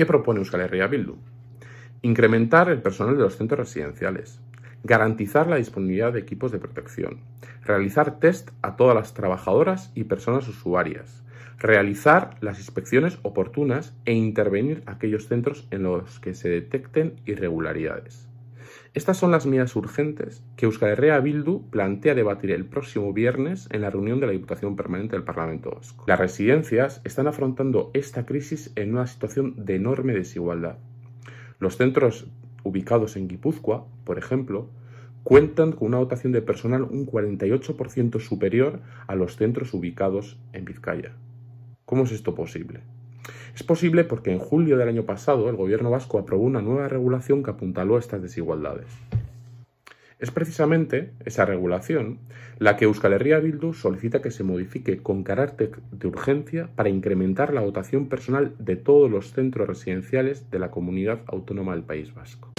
¿Qué propone Euskal Herria Bildu? Incrementar el personal de los centros residenciales, garantizar la disponibilidad de equipos de protección, realizar test a todas las trabajadoras y personas usuarias, realizar las inspecciones oportunas e intervenir aquellos centros en los que se detecten irregularidades. Estas son las medidas urgentes que Euskal Herria Bildu plantea debatir el próximo viernes en la reunión de la Diputación Permanente del Parlamento Vasco. Las residencias están afrontando esta crisis en una situación de enorme desigualdad. Los centros ubicados en Guipúzcoa, por ejemplo, cuentan con una dotación de personal un 48% superior a los centros ubicados en Vizcaya. ¿Cómo es esto posible? Es posible porque en julio del año pasado el gobierno vasco aprobó una nueva regulación que apuntaló estas desigualdades. Es precisamente esa regulación la que Euskal Herria Bildu solicita que se modifique con carácter de urgencia para incrementar la dotación personal de todos los centros residenciales de la comunidad autónoma del País Vasco.